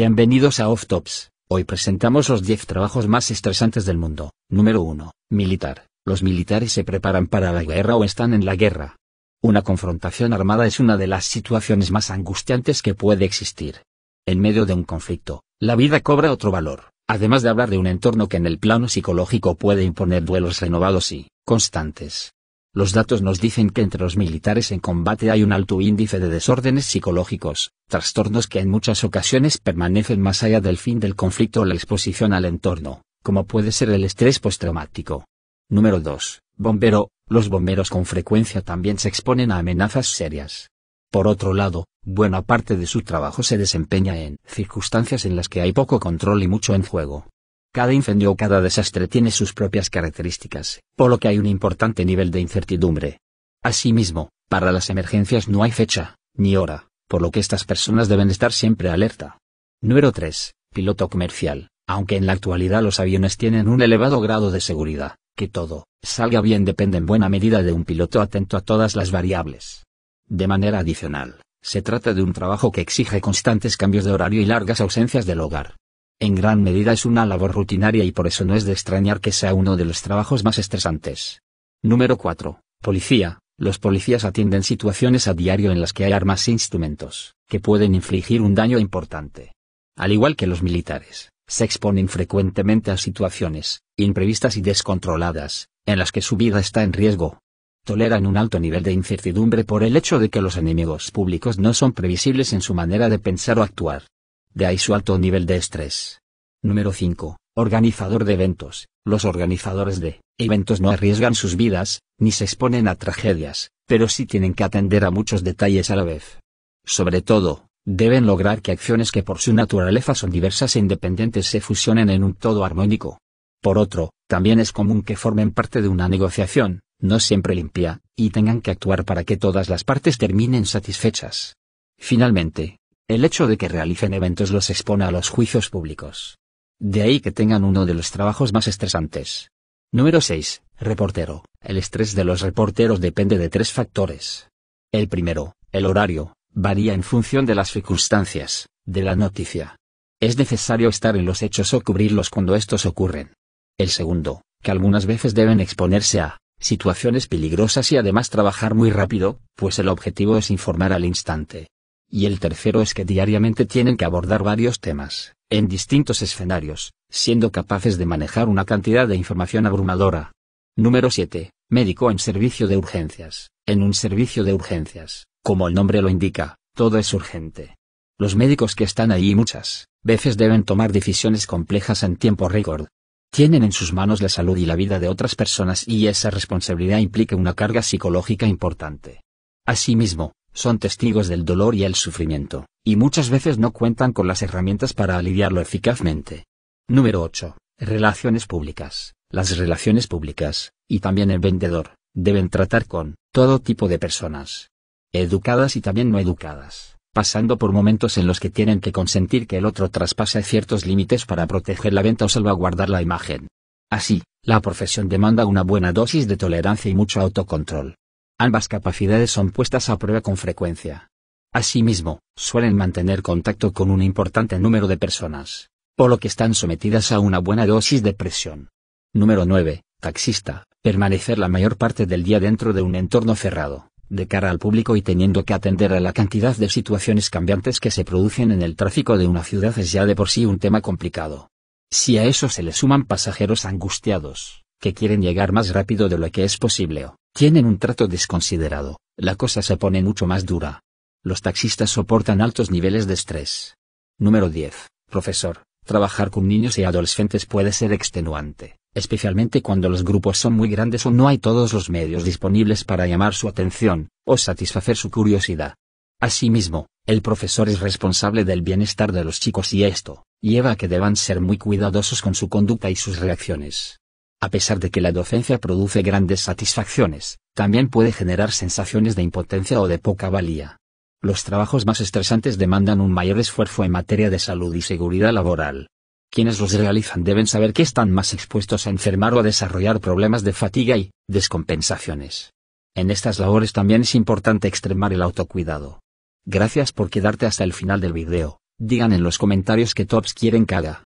Bienvenidos a Off Tops. Hoy presentamos los 10 trabajos más estresantes del mundo. Número 1. Militar. Los militares se preparan para la guerra o están en la guerra. Una confrontación armada es una de las situaciones más angustiantes que puede existir. En medio de un conflicto, la vida cobra otro valor, además de hablar de un entorno que en el plano psicológico puede imponer duelos renovados y constantes. Los datos nos dicen que entre los militares en combate hay un alto índice de desórdenes psicológicos, trastornos que en muchas ocasiones permanecen más allá del fin del conflicto o la exposición al entorno, como puede ser el estrés postraumático. Número 2. Bombero. Los bomberos con frecuencia también se exponen a amenazas serias. Por otro lado, buena parte de su trabajo se desempeña en circunstancias en las que hay poco control y mucho en juego. Cada incendio o cada desastre tiene sus propias características, por lo que hay un importante nivel de incertidumbre. Asimismo, para las emergencias no hay fecha, ni hora, por lo que estas personas deben estar siempre alerta. Número 3. Piloto comercial. Aunque en la actualidad los aviones tienen un elevado grado de seguridad, que todo salga bien depende en buena medida de un piloto atento a todas las variables. De manera adicional, se trata de un trabajo que exige constantes cambios de horario y largas ausencias del hogar, en gran medida es una labor rutinaria y por eso no es de extrañar que sea uno de los trabajos más estresantes. Número 4. Policía. Los policías atienden situaciones a diario en las que hay armas e instrumentos, que pueden infligir un daño importante. Al igual que los militares, se exponen frecuentemente a situaciones, imprevistas y descontroladas, en las que su vida está en riesgo. Toleran un alto nivel de incertidumbre por el hecho de que los enemigos públicos no son previsibles en su manera de pensar o actuar de ahí su alto nivel de estrés. Número 5. Organizador de eventos. Los organizadores de eventos no arriesgan sus vidas, ni se exponen a tragedias, pero sí tienen que atender a muchos detalles a la vez. Sobre todo, deben lograr que acciones que por su naturaleza son diversas e independientes se fusionen en un todo armónico. Por otro, también es común que formen parte de una negociación, no siempre limpia, y tengan que actuar para que todas las partes terminen satisfechas. Finalmente, el hecho de que realicen eventos los expone a los juicios públicos. De ahí que tengan uno de los trabajos más estresantes. Número 6. Reportero. El estrés de los reporteros depende de tres factores. El primero, el horario, varía en función de las circunstancias, de la noticia. Es necesario estar en los hechos o cubrirlos cuando estos ocurren. El segundo, que algunas veces deben exponerse a situaciones peligrosas y además trabajar muy rápido, pues el objetivo es informar al instante. Y el tercero es que diariamente tienen que abordar varios temas, en distintos escenarios, siendo capaces de manejar una cantidad de información abrumadora. Número 7. Médico en servicio de urgencias. En un servicio de urgencias, como el nombre lo indica, todo es urgente. Los médicos que están ahí muchas veces deben tomar decisiones complejas en tiempo récord. Tienen en sus manos la salud y la vida de otras personas y esa responsabilidad implica una carga psicológica importante. Asimismo, son testigos del dolor y el sufrimiento, y muchas veces no cuentan con las herramientas para aliviarlo eficazmente. Número 8. Relaciones públicas. Las relaciones públicas, y también el vendedor, deben tratar con todo tipo de personas. Educadas y también no educadas, pasando por momentos en los que tienen que consentir que el otro traspase ciertos límites para proteger la venta o salvaguardar la imagen. Así, la profesión demanda una buena dosis de tolerancia y mucho autocontrol, Ambas capacidades son puestas a prueba con frecuencia. Asimismo, suelen mantener contacto con un importante número de personas, por lo que están sometidas a una buena dosis de presión. Número 9. Taxista. Permanecer la mayor parte del día dentro de un entorno cerrado, de cara al público y teniendo que atender a la cantidad de situaciones cambiantes que se producen en el tráfico de una ciudad es ya de por sí un tema complicado. Si a eso se le suman pasajeros angustiados, que quieren llegar más rápido de lo que es posible o tienen un trato desconsiderado, la cosa se pone mucho más dura. Los taxistas soportan altos niveles de estrés. Número 10. Profesor, trabajar con niños y adolescentes puede ser extenuante, especialmente cuando los grupos son muy grandes o no hay todos los medios disponibles para llamar su atención, o satisfacer su curiosidad. Asimismo, el profesor es responsable del bienestar de los chicos y esto, lleva a que deban ser muy cuidadosos con su conducta y sus reacciones. A pesar de que la docencia produce grandes satisfacciones, también puede generar sensaciones de impotencia o de poca valía. Los trabajos más estresantes demandan un mayor esfuerzo en materia de salud y seguridad laboral. Quienes los realizan deben saber que están más expuestos a enfermar o a desarrollar problemas de fatiga y descompensaciones. En estas labores también es importante extremar el autocuidado. Gracias por quedarte hasta el final del video. Digan en los comentarios qué tops quieren que haga.